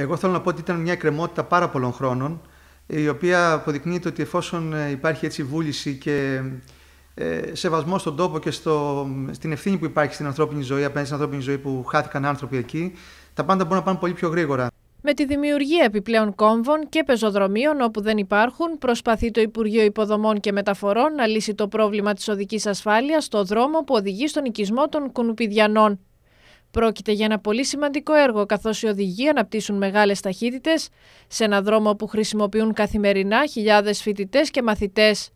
Εγώ θέλω να πω ότι ήταν μια εκκρεμότητα πάρα πολλών χρόνων, η οποία αποδεικνύεται ότι εφόσον ε, υπάρχει έτσι βούληση και ε, σεβασμό στον τόπο και στο, στην ευθύνη που υπάρχει στην ανθρώπινη ζωή, απέναντι στην ανθρώπινη ζωή που χάθηκαν άνθρωποι εκεί, τα πάντα μπορούν να πάνε πολύ πιο γρήγορα. Με τη δημιουργία επιπλέον κόμβων και πεζοδρομίων όπου δεν υπάρχουν, προσπαθεί το Υπουργείο Υποδομών και Μεταφορών να λύσει το πρόβλημα της οδικής ασφάλειας στο δρόμο που οδηγεί στον οικισμό των Κουνουπιδιανών. Πρόκειται για ένα πολύ σημαντικό έργο, καθώς οι οδηγοί αναπτύσσουν μεγάλες ταχύτητες σε ένα δρόμο που χρησιμοποιούν καθημερινά χιλιάδες φοιτητές και μαθητές.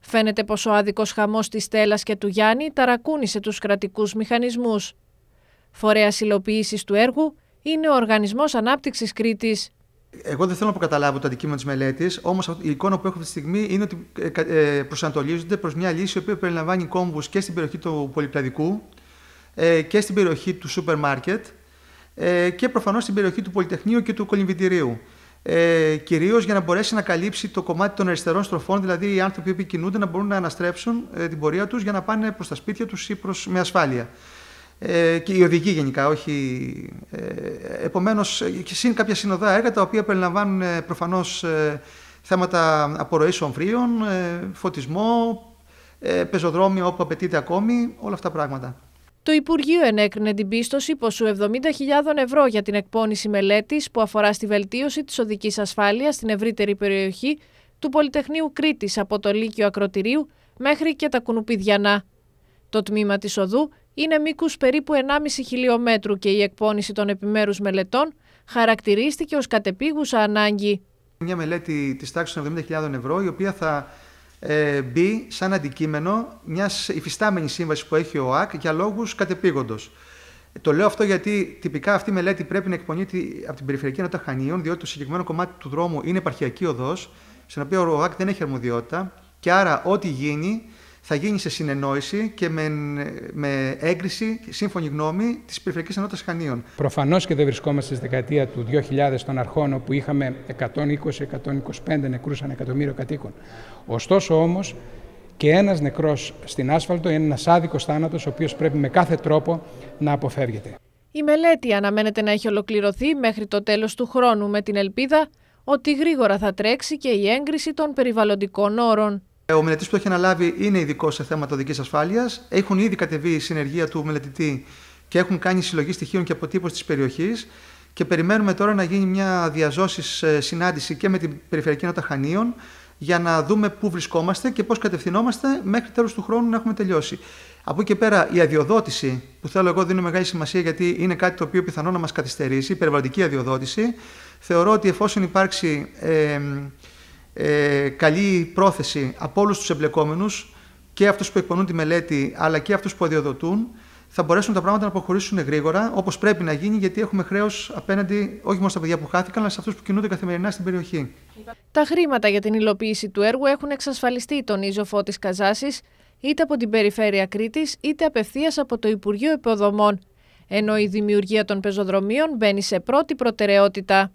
Φαίνεται πως ο άδικος χαμός της Στέλλας και του Γιάννη ταρακούνησε τους κρατικούς μηχανισμούς. Φορέας υλοποίησης του έργου είναι ο Οργανισμός Ανάπτυξης Κρήτης. Εγώ δεν θέλω να αποκαταλάβω το αντικείμενο της μελέτης, όμως η εικόνα που έχω αυτή τη στιγμή είναι ότι ε, ε, προσανατολίζονται προς μια λύση η οποία περιλαμβάνει κόμβους και στην περιοχή του Πολυπλαδικού, ε, και στην περιοχή του σούπερ μάρκετ ε, και προφανώς στην περιοχή του Πολυτεχνείου και του Κολυμβητηρίου. Ε, Κυρίως για να μπορέσει να καλύψει το κομμάτι των αριστερών στροφών, δηλαδή οι άνθρωποι που κινούνται να μπορούν να αναστρέψουν ε, την πορεία τους για να πάνε προς τα σπίτια τους ή προς, με ασφάλεια. Ε, και οι οδηγοί γενικά, όχι. Ε, Επομένως, και συν κάποια συνοδά έργα τα οποία περιλαμβάνουν ε, προφανώς θέματα απορροής ομφρίων, φωτισμό, πεζοδρόμιο όπου απαιτείται ακόμη, όλα αυτά πράγματα. Το Υπουργείο ενέκρινε την πίστοση ποσού 70.000 ευρώ για την εκπόνηση μελέτης που αφορά στη βελτίωση της οδικής ασφάλειας στην ευρύτερη περιοχή του Πολυτεχνείου Κρήτης από το Λύκειο Ακροτηρίου μέχρι και τα Κουνουπιδιανά. Το τμήμα της οδού είναι μήκους περίπου 1,5 χιλιόμετρου και η εκπόνηση των επιμέρους μελετών χαρακτηρίστηκε ως κατεπίγουσα ανάγκη. Μια μελέτη της τάξης των 70.000 ευρώ, η οποία θα ε, μπει σαν αντικείμενο μιας υφιστάμενης σύμβασης που έχει ο ΟΑΚ για λόγους κατεπήγοντος. Το λέω αυτό γιατί τυπικά αυτή η μελέτη πρέπει να εκπονείται από την Περιφερειακή Ενότητα Χανίων, διότι το συγκεκριμένο κομμάτι του δρόμου είναι επαρχιακή οδός, στην οποία ο ΟΑΚ δεν έχει αρμοδιότητα και άρα ό,τι γίνει θα γίνει σε συνεννόηση και με, με έγκριση, σύμφωνη γνώμη της Περιφερειακής Ενότητας Χανίων. Προφανώς και δεν βρισκόμαστε στη δεκαετία του 2000 των αρχών, όπου είχαμε 120-125 νεκρούς ανά εκατομμύριο κατοίκων. Ωστόσο όμως, και ένας νεκρός στην άσφαλτο είναι ένας άδικος θάνατος, ο οποίος πρέπει με κάθε τρόπο να αποφεύγεται. Η μελέτη αναμένεται να έχει ολοκληρωθεί μέχρι το τέλος του χρόνου, με την ελπίδα ότι γρήγορα θα τρέξει και η έγκριση των περιβαλλοντικών όρων. Ε, ο μελετής που το έχει αναλάβει είναι ειδικό σε θέματα οδικής ασφάλειας. Έχουν ήδη κατεβεί η συνεργεία του μελετητή και έχουν κάνει συλλογή στοιχείων και αποτύπωση της περιοχής. Και περιμένουμε τώρα να γίνει μια διαζώση συνάντηση και με την Περιφερειακή Νότα Χανίων για να δούμε πού βρισκόμαστε και πώς κατευθυνόμαστε μέχρι τέλος του χρόνου να έχουμε τελειώσει. Από εκεί και πέρα, η αδειοδότηση, που θέλω εγώ δίνω μεγάλη σημασία γιατί είναι κάτι το οποίο πιθανό να μας καθυστερήσει, η περιβαλλοντική αδειοδότηση. Θεωρώ ότι εφόσον υπάρξει ε, καλή πρόθεση από όλους τους εμπλεκόμενους, και αυτούς που εκπονούν τη μελέτη, αλλά και αυτούς που αδειοδοτούν, θα μπορέσουν τα πράγματα να προχωρήσουν γρήγορα, όπως πρέπει να γίνει, γιατί έχουμε χρέος απέναντι όχι μόνο στα παιδιά που χάθηκαν, αλλά σε αυτούς που κινούνται καθημερινά στην περιοχή. Τα χρήματα για την υλοποίηση του έργου έχουν εξασφαλιστεί, τον ο τη Καζάσης, είτε από την Περιφέρεια Κρήτης, είτε απευθείας από το Υπουργείο Υποδομών, ενώ η δημιουργία των πεζοδρομίων μπαίνει σε πρώτη προτεραιότητα.